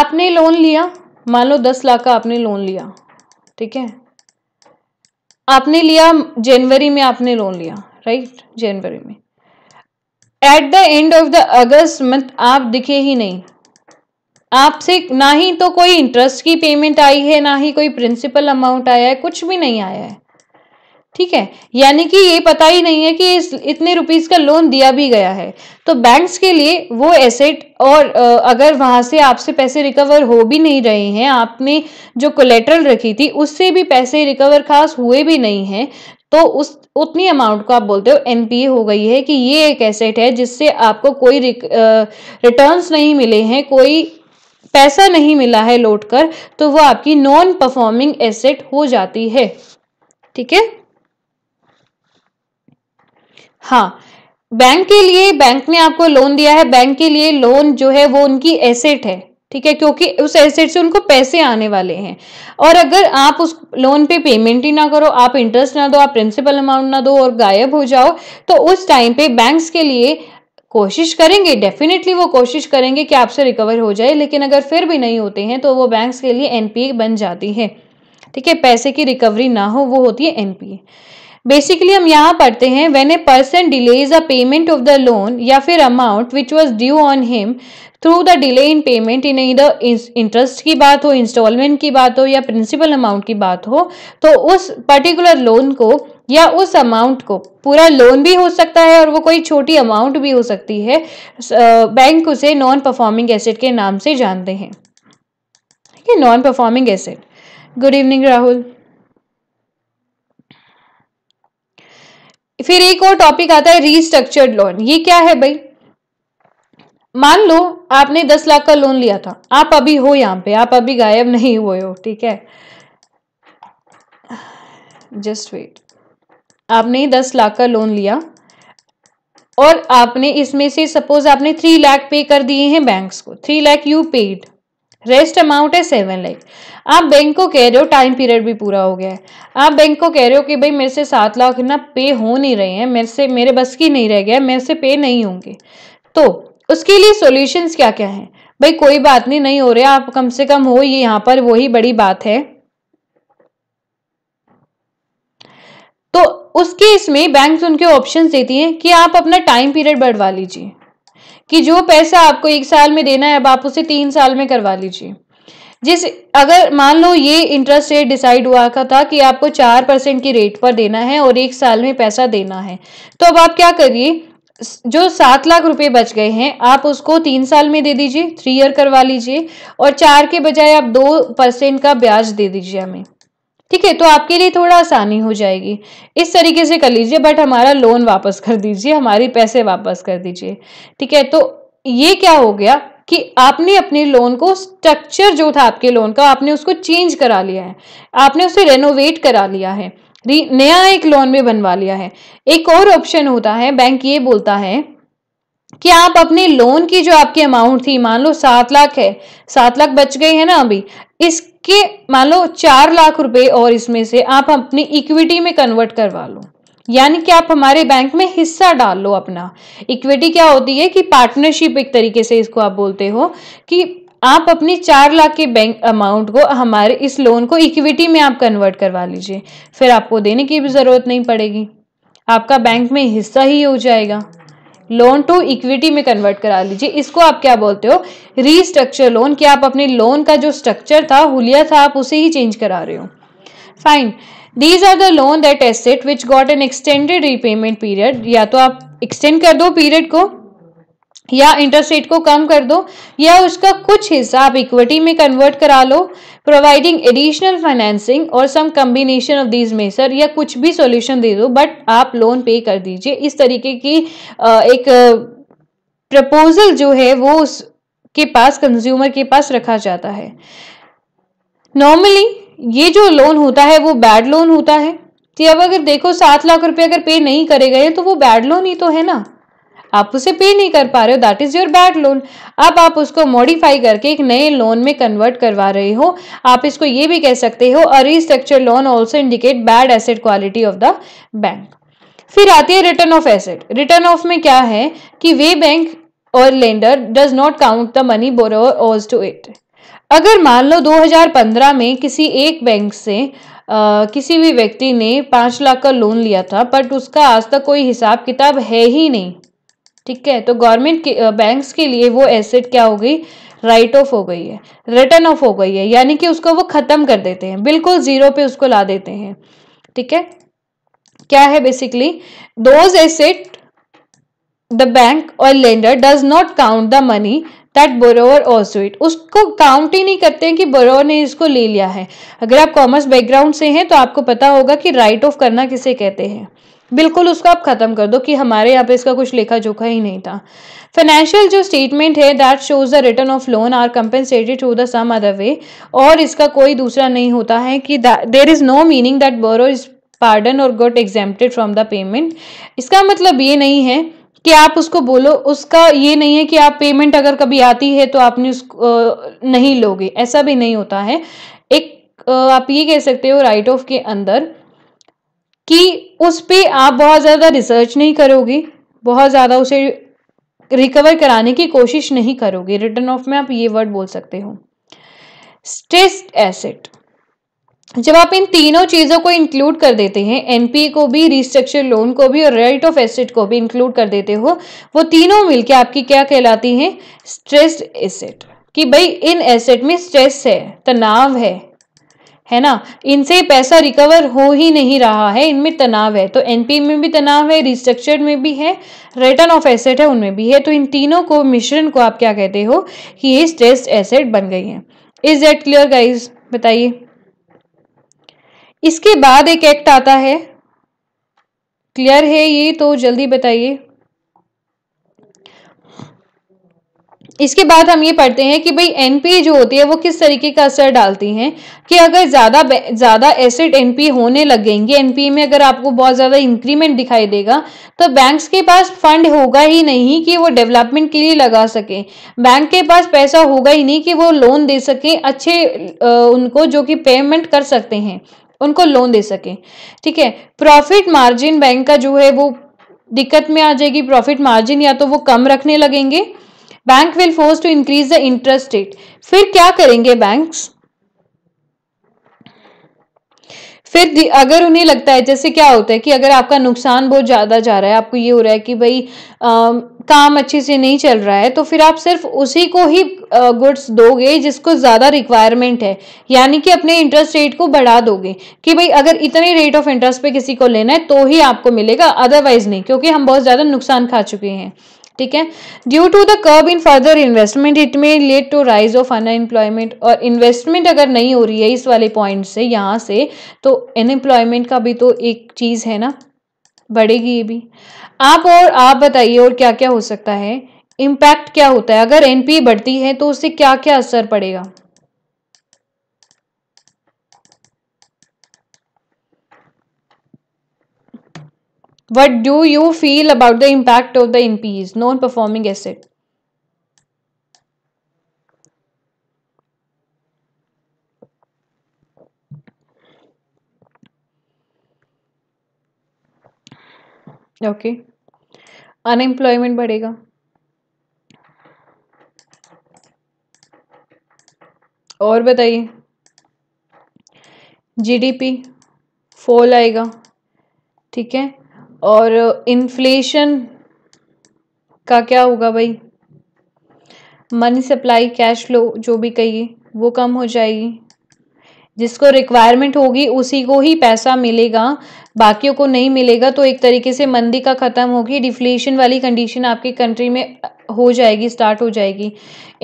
आपने लोन लिया मान लो दस लाख का आपने लोन लिया ठीक है आपने लिया जनवरी में आपने लोन लिया राइट जनवरी में at the end of the August month आप दिखे ही नहीं आपसे ना ही तो कोई इंटरेस्ट की पेमेंट आई है ना ही कोई प्रिंसिपल अमाउंट आया है कुछ भी नहीं आया है ठीक है यानी कि ये पता ही नहीं है कि इस इतने रुपीस का लोन दिया भी गया है तो बैंक्स के लिए वो एसेट और अगर वहाँ से आपसे पैसे रिकवर हो भी नहीं रहे हैं आपने जो कोलेट्रल रखी थी उससे भी पैसे रिकवर खास हुए भी नहीं हैं तो उस उतनी अमाउंट को आप बोलते हो एनपीए हो गई है कि ये एक एसेट है जिससे आपको कोई रिटर्न्स नहीं मिले हैं कोई पैसा नहीं मिला है लौट कर तो वो आपकी नॉन परफॉर्मिंग एसेट हो जाती है ठीक है हाँ बैंक के लिए बैंक ने आपको लोन दिया है बैंक के लिए लोन जो है वो उनकी एसेट है ठीक है क्योंकि उस एसेट से उनको पैसे आने वाले हैं और अगर आप उस लोन पे पेमेंट ही ना करो आप इंटरेस्ट ना दो आप प्रिंसिपल अमाउंट ना दो और गायब हो जाओ तो उस टाइम पे बैंक्स के लिए कोशिश करेंगे डेफिनेटली वो कोशिश करेंगे कि आपसे रिकवर हो जाए लेकिन अगर फिर भी नहीं होते हैं तो वो बैंक्स के लिए एनपीए बन जाती है ठीक है पैसे की रिकवरी ना हो वो होती है एनपीए बेसिकली हम यहाँ पढ़ते हैं when a person delays a payment of the loan या फिर amount which was due on him through the delay in payment in इधर इंटरेस्ट की बात हो इंस्टॉलमेंट की बात हो या प्रिंसिपल अमाउंट की बात हो तो उस पर्टिकुलर लोन को या उस अमाउंट को पूरा लोन भी हो सकता है और वो कोई छोटी अमाउंट भी हो सकती है बैंक उसे नॉन परफॉर्मिंग एसेट के नाम से जानते हैं ठीक है non performing asset good evening Rahul फिर एक और टॉपिक आता है रीस्ट्रक्चर्ड लोन ये क्या है भाई मान लो आपने दस लाख का लोन लिया था आप अभी हो यहां पे आप अभी गायब नहीं हुए हो ठीक है जस्ट वेट आपने दस लाख का लोन लिया और आपने इसमें से सपोज आपने थ्री लाख पे कर दिए हैं बैंक्स को three lakh you paid rest amount है सेवन लाख आप बैंक को कह रहे हो टाइम पीरियड भी पूरा हो गया है आप बैंक को कह रहे हो कि भाई मेरे से सात लाख ना पे हो नहीं रहे हैं मेरे से मेरे बस की नहीं रह गया मेरे से पे नहीं होंगे तो उसके लिए सॉल्यूशंस क्या क्या हैं भाई कोई बात नहीं नहीं हो रहे आप कम से कम हो ये यहाँ पर वही बड़ी बात है तो उसके इसमें बैंक उनके ऑप्शन देती हैं कि आप अपना टाइम पीरियड बढ़वा लीजिए कि जो पैसा आपको एक साल में देना है अब आप उसे तीन साल में करवा लीजिए जिस अगर मान लो ये इंटरेस्ट रेट डिसाइड हुआ का था कि आपको चार परसेंट की रेट पर देना है और एक साल में पैसा देना है तो अब आप क्या करिए जो सात लाख रुपए बच गए हैं आप उसको तीन साल में दे दीजिए थ्री ईयर करवा लीजिए और चार के बजाय आप दो परसेंट का ब्याज दे दीजिए हमें ठीक है तो आपके लिए थोड़ा आसानी हो जाएगी इस तरीके से कर लीजिए बट हमारा लोन वापस कर दीजिए हमारे पैसे वापस कर दीजिए ठीक है तो ये क्या हो गया कि आपने अपने लोन को स्ट्रक्चर जो था आपके लोन का आपने उसको चेंज करा लिया है आपने उसे रेनोवेट करा लिया है नया एक लोन में बनवा लिया है एक और ऑप्शन होता है बैंक ये बोलता है कि आप अपने लोन की जो आपकी अमाउंट थी मान लो सात लाख है सात लाख बच गई है ना अभी इसके मान लो चार लाख रुपए और इसमें से आप अपनी इक्विटी में कन्वर्ट करवा लो यानी कि आप हमारे बैंक में हिस्सा डाल लो अपना इक्विटी क्या होती है कि पार्टनरशिप एक तरीके से इसको आप बोलते हो कि आप अपनी चार लाख के बैंक अमाउंट को हमारे इस लोन को इक्विटी में आप कन्वर्ट करवा लीजिए फिर आपको देने की भी ज़रूरत नहीं पड़ेगी आपका बैंक में हिस्सा ही हो जाएगा लोन टू इक्विटी में कन्वर्ट करा लीजिए इसको आप क्या बोलते हो रीस्ट्रक्चर लोन कि आप अपने लोन का जो स्ट्रक्चर था हुलिया था आप उसे ही चेंज करा रहे हो fine these are the loan that asset which got an extended repayment period या तो आप एक्सटेंड कर दो पीरियड को या इंटरेस्ट रेट को कम कर दो या उसका कुछ हिस्सा आप इक्विटी में कन्वर्ट करा लो प्रोवाइडिंग एडिशनल फाइनेंसिंग और some combination of these measure या कुछ भी सॉल्यूशन दे दो बट आप लोन पे कर दीजिए इस तरीके की एक प्रपोजल जो है वो उसके पास कंज्यूमर के पास रखा जाता है नॉर्मली ये जो लोन होता है वो बैड लोन होता है कि तो अब अगर देखो सात लाख रुपए अगर पे नहीं करे गए तो वो बैड लोन ही तो है ना आप उसे पे नहीं कर पा रहे हो that is your bad loan अब आप उसको मॉडिफाई करके एक नए लोन में कन्वर्ट करवा रहे हो आप इसको ये भी कह सकते हो a restructure loan also indicate bad asset quality of the bank फिर आती है return of asset return of में क्या है कि वे बैंक और lender does not count the money borrow owes to it अगर मान लो 2015 में किसी एक बैंक से आ, किसी भी व्यक्ति ने पाँच लाख का लोन लिया था बट उसका आज तक कोई हिसाब किताब है ही नहीं ठीक है तो गवर्नमेंट के बैंक्स के लिए वो एसेट क्या हो गई राइट ऑफ हो गई है रिटर्न ऑफ हो गई है यानी कि उसको वो ख़त्म कर देते हैं बिल्कुल ज़ीरो पे उसको ला देते हैं ठीक है क्या है basically those asset the bank और lender does not count the money that borrower also it उसको काउंट ही नहीं करते हैं कि बोरोवर ने इसको ले लिया है अगर आप कॉमर्स बैकग्राउंड से हैं तो आपको पता होगा कि राइट ऑफ करना किसे कहते हैं बिल्कुल उसको आप ख़त्म कर दो कि हमारे यहाँ पे इसका कुछ लेखा जोखा ही नहीं था फाइनेंशियल जो स्टेटमेंट है that shows the return of loan are compensated through the some other way और इसका कोई दूसरा नहीं होता है कि there is no meaning that borrow is pardon और got exempted from the payment इसका मतलब ये नहीं है कि आप उसको बोलो उसका ये नहीं है कि आप पेमेंट अगर कभी आती है तो आपने उसको नहीं लोगे ऐसा भी नहीं होता है एक आप ये कह सकते हो राइट ऑफ के अंदर कि उस पर आप बहुत ज़्यादा रिसर्च नहीं करोगे बहुत ज़्यादा उसे रिकवर कराने की कोशिश नहीं करोगे रिटर्न ऑफ में आप ये वर्ड बोल सकते हो स्ट्रेस्ड एसेट जब आप इन तीनों चीज़ों को इंक्लूड कर देते हैं एनपीए को भी रिस्ट्रक्चर लोन को भी और रेट ऑफ एसेट को भी इंक्लूड कर देते हो वो तीनों मिलके आपकी क्या कहलाती हैं स्ट्रेस्ड एसेट कि भाई इन एसेट में स्ट्रेस है तनाव है है ना इनसे पैसा रिकवर हो ही नहीं रहा है इनमें तनाव है तो एनपी में भी तनाव है रिस्ट्रक्चर में भी है रिटर्न ऑफ एसेट है उनमें भी है तो इन तीनों को मिश्रण को आप क्या कहते हो कि ये स्ट्रेस एसेट बन गई है इज दैट क्लियर गाइज बताइए इसके बाद एक एक्ट आता है क्लियर है ये तो जल्दी बताइए इसके बाद हम ये पढ़ते हैं कि भाई एनपीए जो होती है वो किस तरीके का असर डालती हैं कि अगर ज़्यादा ज़्यादा एसेट एनपी होने लगेंगे एनपीए में अगर आपको बहुत ज़्यादा इंक्रीमेंट दिखाई देगा तो बैंक्स के पास फंड होगा ही नहीं कि वो डेवलपमेंट के लिए लगा सके बैंक के पास पैसा होगा ही नहीं कि वो लोन दे सकें अच्छे उनको जो कि पेमेंट कर सकते हैं उनको लोन दे सकें ठीक है प्रॉफिट मार्जिन बैंक का जो है वो दिक्कत में आ जाएगी प्रॉफिट मार्जिन या तो वो कम रखने लगेंगे bank will force to increase the interest rate फिर क्या करेंगे बैंक फिर अगर उन्हें लगता है जैसे क्या होता है कि अगर आपका नुकसान बहुत ज़्यादा जा रहा है आपको ये हो रहा है कि भाई आ, काम अच्छे से नहीं चल रहा है तो फिर आप सिर्फ उसी को ही गुड्स दोगे जिसको ज़्यादा रिक्वायरमेंट है यानी कि अपने इंटरेस्ट रेट को बढ़ा दोगे कि भाई अगर इतने रेट ऑफ इंटरेस्ट पे किसी को लेना है तो ही आपको मिलेगा अदरवाइज नहीं क्योंकि हम बहुत ज़्यादा नुकसान खा चुके हैं ठीक है due to the curb in further investment it may lead to rise of unemployment और इन्वेस्टमेंट अगर नहीं हो रही है इस वाले पॉइंट से यहाँ से तो अनएम्प्लॉयमेंट का भी तो एक चीज़ है ना बढ़ेगी ये भी आप और आप बताइए और क्या क्या हो सकता है इम्पैक्ट क्या होता है अगर एनपी बढ़ती है तो उससे क्या क्या असर पड़ेगा what do you feel about the impact of the NPEs, non-performing asset? Okay unemployment बढ़ेगा और बताइए जीडीपी फॉल आएगा ठीक है और इन्फ्लेशन का क्या होगा भाई मनी सप्लाई कैश फ्लो जो भी कहिए वो कम हो जाएगी जिसको रिक्वायरमेंट होगी उसी को ही पैसा मिलेगा बाकियों को नहीं मिलेगा तो एक तरीके से मंदी का ख़त्म होगी डिफ्लेशन वाली कंडीशन आपकी कंट्री में हो जाएगी स्टार्ट हो जाएगी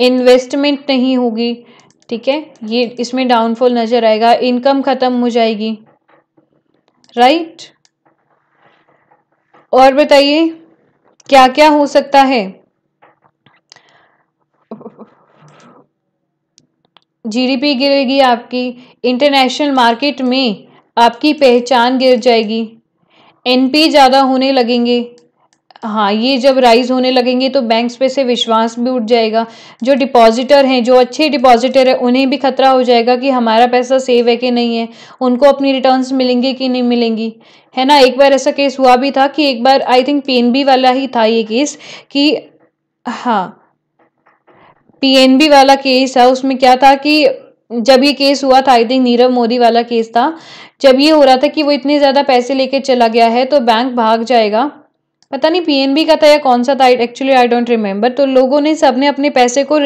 इन्वेस्टमेंट नहीं होगी ठीक है ये इसमें डाउनफॉल नज़र आएगा इनकम ख़त्म हो जाएगी राइट right? और बताइए क्या क्या हो सकता है जीडीपी गिरेगी आपकी इंटरनेशनल मार्केट में आपकी पहचान गिर जाएगी एनपी ज़्यादा होने लगेंगे हाँ ये जब राइज होने लगेंगे तो बैंक्स पे से विश्वास भी उठ जाएगा जो डिपॉजिटर हैं जो अच्छे डिपॉजिटर हैं उन्हें भी खतरा हो जाएगा कि हमारा पैसा सेव है कि नहीं है उनको अपनी रिटर्न्स मिलेंगे कि नहीं मिलेंगी है ना एक बार ऐसा केस हुआ भी था कि एक बार आई थिंक पी वाला ही था ये केस कि हाँ पी वाला केस है उसमें क्या था कि जब ये केस हुआ था आई थिंक नीरव मोदी वाला केस था जब ये हो रहा था कि वो इतने ज़्यादा पैसे लेके चला गया है तो बैंक भाग जाएगा पता नहीं पीएनबी का था या कौन सा था एक्चुअली आई डोंट रिमेम्बर तो लोगों ने सबने अपने पैसे को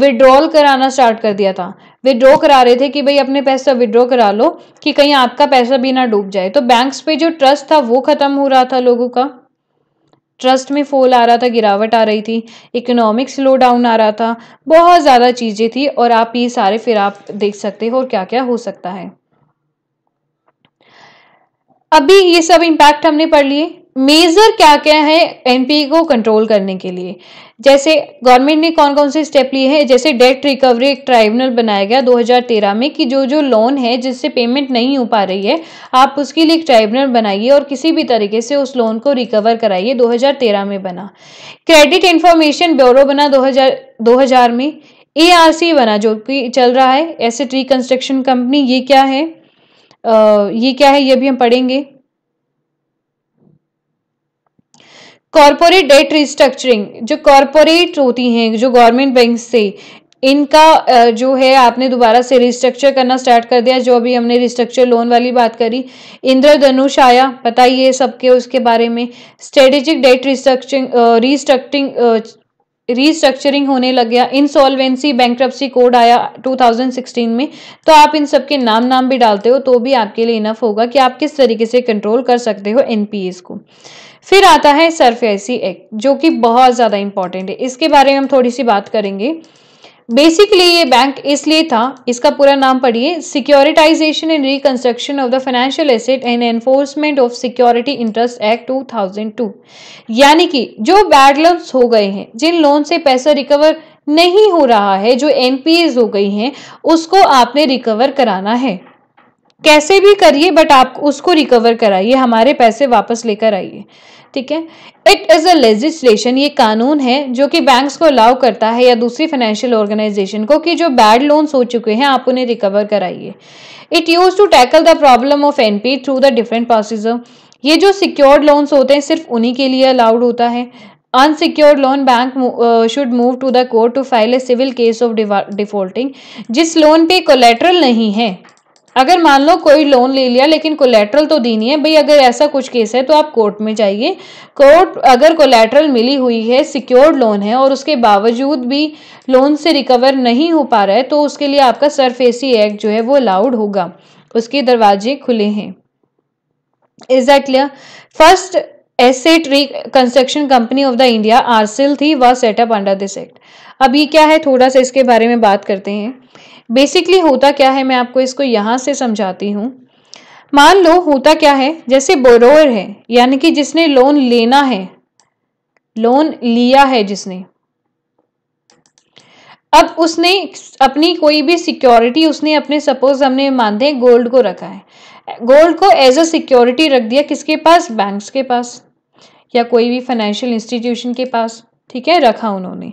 विड्रॉल कराना स्टार्ट कर दिया था विड्रॉ करा रहे थे कि भाई अपने पैसे विड्रॉ करा लो कि कहीं आपका पैसा भी ना डूब जाए तो बैंक्स पे जो ट्रस्ट था वो ख़त्म हो रहा था लोगों का ट्रस्ट में फॉल आ रहा था गिरावट आ रही थी इकोनॉमिक स्लो डाउन आ रहा था बहुत ज़्यादा चीज़ें थी और आप ये सारे फिर आप देख सकते हो और क्या क्या हो सकता है अभी ये सब इम्पैक्ट हमने पढ़ लिए मेज़र क्या क्या है एनपी को कंट्रोल करने के लिए जैसे गवर्नमेंट ने कौन कौन से स्टेप लिए हैं जैसे डेट रिकवरी एक ट्राइब्यूनल बनाया गया 2013 में कि जो जो लोन है जिससे पेमेंट नहीं हो पा रही है आप उसके लिए एक ट्राइब्यूनल बनाइए और किसी भी तरीके से उस लोन को रिकवर कराइए 2013 में बना क्रेडिट इन्फॉर्मेशन ब्यूरो बना 2000 2000 में ए बना जो कि चल रहा है एसेट रिकन्स्ट्रक्शन कंपनी ये क्या है आ, ये क्या है ये भी हम पढ़ेंगे कॉरपोरेट डेट रिस्ट्रक्चरिंग जो कॉरपोरेट होती हैं जो गवर्नमेंट बैंक से इनका जो है आपने दोबारा से रिस्ट्रक्चर करना स्टार्ट कर दिया जो अभी हमने रिस्ट्रक्चर लोन वाली बात करी इंद्रधनुष आया पता ही है सबके उसके बारे में strategic debt restructuring restructuring restructuring होने लग गया इंसॉल्वेंसी बैंक्रप्सी कोड आया 2016 में तो आप इन सब के नाम नाम भी डालते हो तो भी आपके लिए इनफ होगा कि आप किस तरीके से कंट्रोल कर सकते हो एनपीएस को फिर आता है सरफेसी एक्ट जो कि बहुत ज़्यादा इंपॉर्टेंट है इसके बारे में हम थोड़ी सी बात करेंगे बेसिकली ये बैंक इसलिए था इसका पूरा नाम पढ़िए securitisation and reconstruction of the financial asset and enforcement of security interest act 2002 यानी कि जो बैड लोन्स हो गए हैं जिन लोन से पैसा रिकवर नहीं हो रहा है जो एनपीएस हो गई हैं उसको आपने रिकवर कराना है कैसे भी करिए बट आप उसको रिकवर कराइए हमारे पैसे वापस लेकर आइए ठीक है इट इज़ अ लेजिस्लेशन ये कानून है जो कि बैंक्स को अलाउ करता है या दूसरी फाइनेंशियल ऑर्गेनाइजेशन को कि जो बैड लोन्स हो चुके हैं आप उन्हें रिकवर कराइए it use to tackle the problem of N P through the different process ये जो सिक्योर्ड लोन्स होते हैं सिर्फ उन्हीं के लिए अलाउड होता है unsecured loan bank should move to the court to file a civil case of defaulting जिस लोन पे कोलेट्रल नहीं है अगर मान लो कोई लोन ले लिया लेकिन कोलेट्रल तो दी नहीं है भाई अगर ऐसा कुछ केस है तो आप कोर्ट में जाइए कोर्ट अगर कोलेट्रल मिली हुई है सिक्योर्ड लोन है और उसके बावजूद भी लोन से रिकवर नहीं हो पा रहा है तो उसके लिए आपका सरफेसी एक्ट जो है वो अलाउड होगा उसके दरवाजे खुले हैं is that clear first asset reconstruction company of the India ARCIL थी वह सेटअप अंडर दिस एक्ट अब ये क्या है थोड़ा सा इसके बारे में बात करते हैं बेसिकली होता क्या है मैं आपको इसको यहाँ से समझाती हूँ मान लो होता क्या है जैसे बोरोवर है यानी कि जिसने लोन लेना है लोन लिया है जिसने अब उसने अपनी कोई भी सिक्योरिटी उसने अपने सपोज हमने मानते हैं गोल्ड को रखा है गोल्ड को एज अ सिक्योरिटी रख दिया किसके पास बैंक्स के पास या कोई भी फाइनेंशियल इंस्टीट्यूशन के पास ठीक है रखा उन्होंने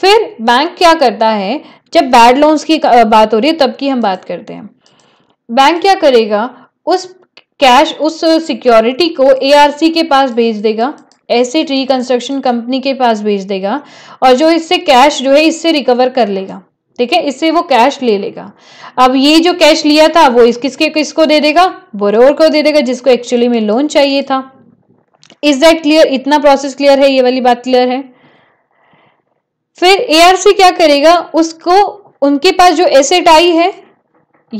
फिर बैंक क्या करता है जब बैड लोन्स की बात हो रही है तब की हम बात करते हैं बैंक क्या करेगा उस कैश उस सिक्योरिटी को एआरसी के पास भेज देगा एसेट रिकंस्ट्रक्शन कंपनी के पास भेज देगा और जो इससे कैश जो है इससे रिकवर कर लेगा ठीक है इससे वो कैश ले लेगा अब ये जो कैश लिया था वो इस किसके किसको दे देगा बोरोवर को दे देगा जिसको एक्चुअली में लोन चाहिए था इज दैट क्लियर इतना प्रोसेस क्लियर है ये वाली बात क्लियर है फिर एआरसी क्या करेगा उसको उनके पास जो एसेट आई है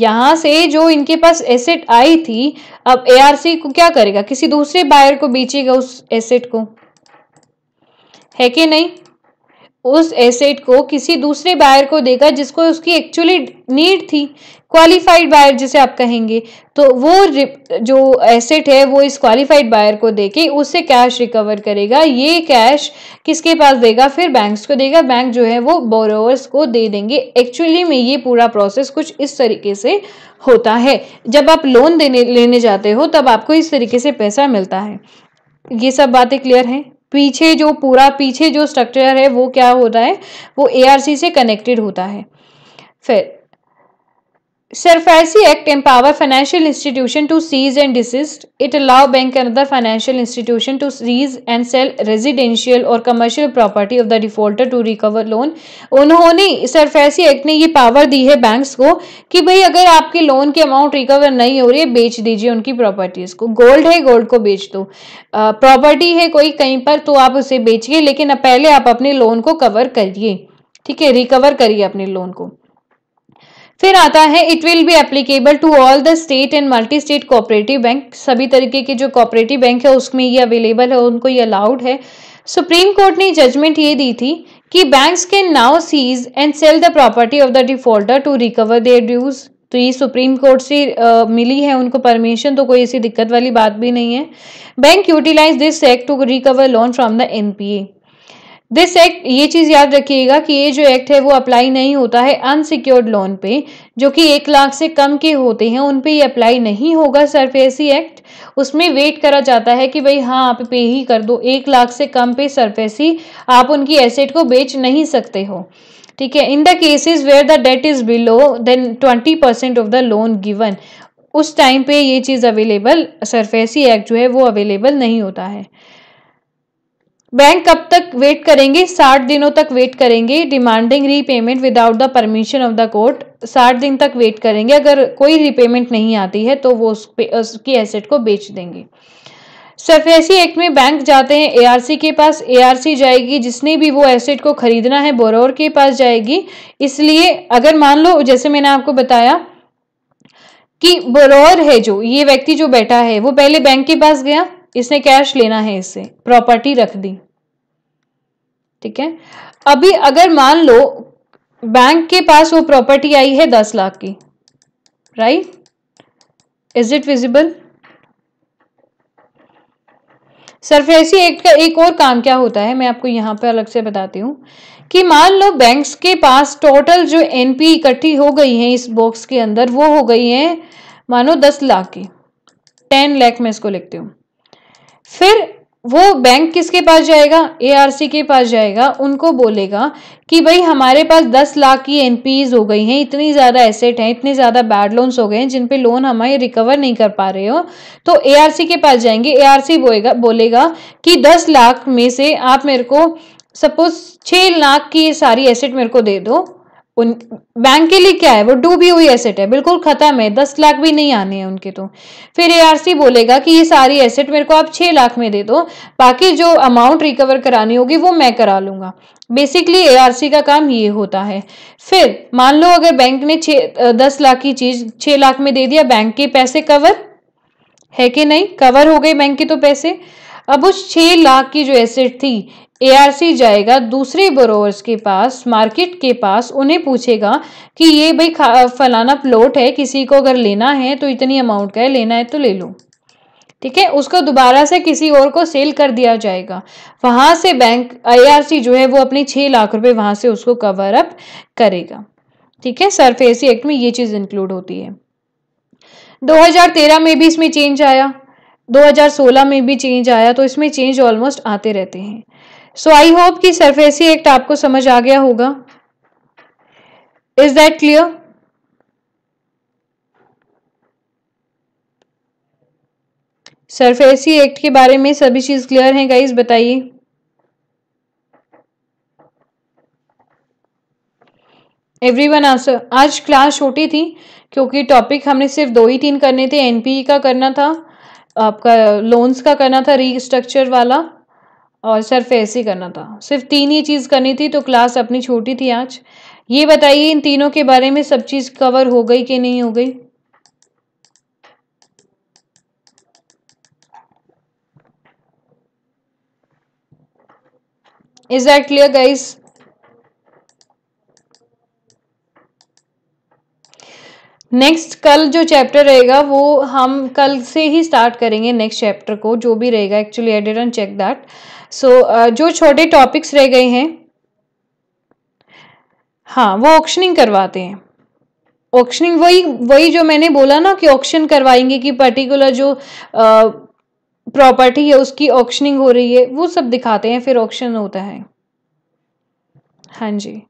यहां से जो इनके पास एसेट आई थी अब एआरसी को क्या करेगा किसी दूसरे बायर को बेचेगा उस एसेट को है कि नहीं उस एसेट को किसी दूसरे बायर को देगा जिसको उसकी एक्चुअली नीड थी क्वालिफाइड बायर जिसे आप कहेंगे तो वो जो एसेट है वो इस क्वालिफाइड बायर को देके उससे कैश रिकवर करेगा ये कैश किसके पास देगा फिर बैंक्स को देगा बैंक जो है वो बोरोवर्स को दे देंगे एक्चुअली में ये पूरा प्रोसेस कुछ इस तरीके से होता है जब आप लोन देने लेने जाते हो तब आपको इस तरीके से पैसा मिलता है ये सब बातें क्लियर हैं पीछे जो पूरा पीछे जो स्ट्रक्चर है वो क्या होता है वो ए से कनेक्टेड होता है फिर SARFAESI act empower financial institution to seize and desist it allow bank and other financial institution to seize and sell residential और commercial property of the defaulter to recover loan उन्होंने सरफेसी एक्ट ने ये power दी है banks को कि भाई अगर आपके लोन के अमाउंट रिकवर नहीं हो रही है बेच दीजिए उनकी प्रॉपर्टीज को गोल्ड है गोल्ड को बेच दो प्रॉपर्टी है कोई कहीं पर तो आप उसे बेचिए लेकिन पहले आप अपने लोन को कवर करिए ठीक है रिकवर करिए अपने लोन को फिर आता है it will be applicable to all the state and multi state cooperative bank सभी तरीके के जो कोऑपरेटिव बैंक है उसमें ये अवेलेबल है उनको ये अलाउड है सुप्रीम कोर्ट ने जजमेंट ये दी थी कि banks can now seize and sell the property of the defaulter to recover their dues तो ये सुप्रीम कोर्ट से आ, मिली है उनको परमिशन तो कोई ऐसी दिक्कत वाली बात भी नहीं है bank utilise this act to recover loan from the NPA this act ये चीज़ याद रखिएगा कि ये जो एक्ट है वो अप्लाई नहीं होता है अनसिक्योर्ड लोन पे जो कि एक लाख से कम के होते हैं उन पे ये अप्लाई नहीं होगा सरफेसी एक्ट उसमें वेट करा जाता है कि भाई हाँ आप पे ही कर दो एक लाख से कम पे सरफेसी आप उनकी एसेट को बेच नहीं सकते हो ठीक है in the cases where the debt is below than twenty percent of the loan given उस टाइम पे ये चीज़ अवेलेबल सरफेसी एक्ट जो है वो अवेलेबल नहीं होता है बैंक कब तक वेट करेंगे साठ दिनों तक वेट करेंगे demanding repayment without the permission of the court साठ दिन तक वेट करेंगे अगर कोई रीपेमेंट नहीं आती है तो वो उस उसकी एसेट को बेच देंगे सरफेसी एक्ट में बैंक जाते हैं एआरसी के पास एआरसी जाएगी जिसने भी वो एसेट को खरीदना है बोरोर के पास जाएगी इसलिए अगर मान लो जैसे मैंने आपको बताया कि बोरोर है जो ये व्यक्ति जो बैठा है वो पहले बैंक के पास गया इसने कैश लेना है इससे प्रॉपर्टी रख दी ठीक है अभी अगर मान लो बैंक के पास वो प्रॉपर्टी आई है दस लाख की right is it visible SARFAESI act का एक और काम क्या होता है मैं आपको यहां पर अलग से बताती हूं कि मान लो बैंक्स के पास टोटल जो एनपी इकट्ठी हो गई है इस बॉक्स के अंदर वो हो गई है मानो दस लाख की टेन लाख में इसको लिखती हूँ फिर वो बैंक किसके पास जाएगा ए के पास जाएगा उनको बोलेगा कि भाई हमारे पास दस लाख की एन हो गई हैं इतनी ज़्यादा एसेट हैं इतने ज़्यादा बैड लोन्स हो गए हैं जिन पे लोन हमारे रिकवर नहीं कर पा रहे हो तो ए के पास जाएंगे ए आर बोलेगा कि दस लाख में से आप मेरे को सपोज छः लाख की सारी एसेट मेरे को दे दो उन बैंक के लिए क्या है वो डूबी हुई एसेट है बिल्कुल खत्म है दस लाख भी नहीं आने हैं उनके तो फिर एआरसी बोलेगा कि ये सारी एसेट मेरे को आप छः लाख में दे दो बाकी जो अमाउंट रिकवर करानी होगी वो मैं करा लूँगा बेसिकली एआरसी का काम ये होता है फिर मान लो अगर बैंक ने छः दस लाख की चीज़ छः लाख में दे दिया बैंक के पैसे कवर है कि नहीं कवर हो गए बैंक के तो पैसे अब उस छः लाख की जो एसेट थी एआरसी जाएगा दूसरे बोरोवर्स के पास मार्केट के पास उन्हें पूछेगा कि ये भाई फलाना प्लॉट है किसी को अगर लेना है तो इतनी अमाउंट का है लेना है तो ले लो ठीक है उसको दोबारा से किसी और को सेल कर दिया जाएगा वहां से बैंक आईआरसी जो है वो अपने छह लाख रुपए वहां से उसको कवर अप करेगा ठीक है सरफेसी एक्ट में ये चीज़ इंक्लूड होती है 2013 में भी इसमें चेंज आया 2016 में भी चेंज आया तो इसमें चेंज ऑलमोस्ट आते रहते हैं सो आई होप कि सरफेसी एक्ट आपको समझ आ गया होगा is that clear SARFAESI act के बारे में सभी चीज क्लियर है गाइज बताइए एवरी वन आंसर आज क्लास छोटी थी क्योंकि टॉपिक हमने सिर्फ दो ही तीन करने थे एनपीई e का करना था आपका लोन्स का करना था रीस्ट्रक्चर वाला और सर फेस ही करना था सिर्फ तीन ही चीज़ करनी थी तो क्लास अपनी छोटी थी आज ये बताइए इन तीनों के बारे में सब चीज़ कवर हो गई कि नहीं हो गई is that clear guys next कल जो चैप्टर रहेगा वो हम कल से ही स्टार्ट करेंगे नेक्स्ट चैप्टर को जो भी रहेगा actually I didn't check that so जो छोटे टॉपिक्स रह गए हैं हाँ वो ऑक्शनिंग करवाते हैं ऑक्शनिंग वही वही जो मैंने बोला ना कि ऑक्शन करवाएंगे कि पर्टिकुलर जो प्रॉपर्टी है उसकी ऑक्शनिंग हो रही है वो सब दिखाते हैं फिर ऑक्शन होता है हाँ जी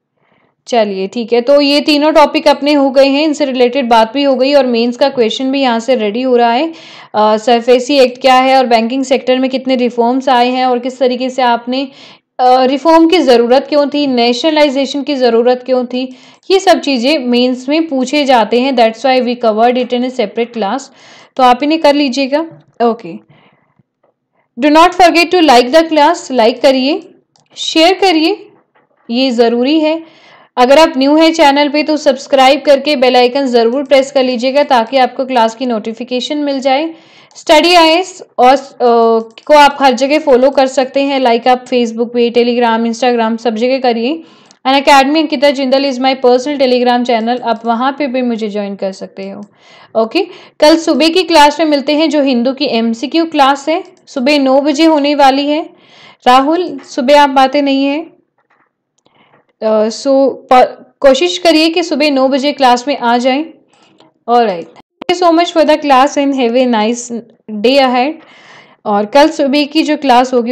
चलिए ठीक है तो ये तीनों टॉपिक अपने हो गए हैं इनसे रिलेटेड बात भी हो गई और मेंस का क्वेश्चन भी यहाँ से रेडी हो रहा है सरफेसी एक्ट क्या है और बैंकिंग सेक्टर में कितने रिफॉर्म्स आए हैं और किस तरीके से आपने रिफॉर्म की ज़रूरत क्यों थी नेशनलाइजेशन की ज़रूरत क्यों थी ये सब चीज़ें मेन्स में पूछे जाते हैं that's why we covered it in a separate class तो आप इन्हें कर लीजिएगा okay do not forget to like the class like करिए शेयर करिए ये ज़रूरी है अगर आप न्यू है चैनल पे तो सब्सक्राइब करके बेल आइकन ज़रूर प्रेस कर लीजिएगा ताकि आपको क्लास की नोटिफिकेशन मिल जाए स्टडी आइस और आ, को आप हर जगह फॉलो कर सकते हैं लाइक आप फेसबुक पे टेलीग्राम इंस्टाग्राम सब जगह करिए N Academy Ankita Jindal is my personal Telegram channel आप वहाँ पे भी मुझे ज्वाइन कर सकते हो ओके कल सुबह की क्लास में मिलते हैं जो हिंदू की एमसीक्यू क्लास है सुबह नौ बजे होने वाली है राहुल सुबह आप बातें नहीं हैं सो कोशिश करिए कि सुबह नौ बजे क्लास में आ जाएं और right thank you so much for the class and have a nice day ahead और कल सुबह की जो क्लास होगी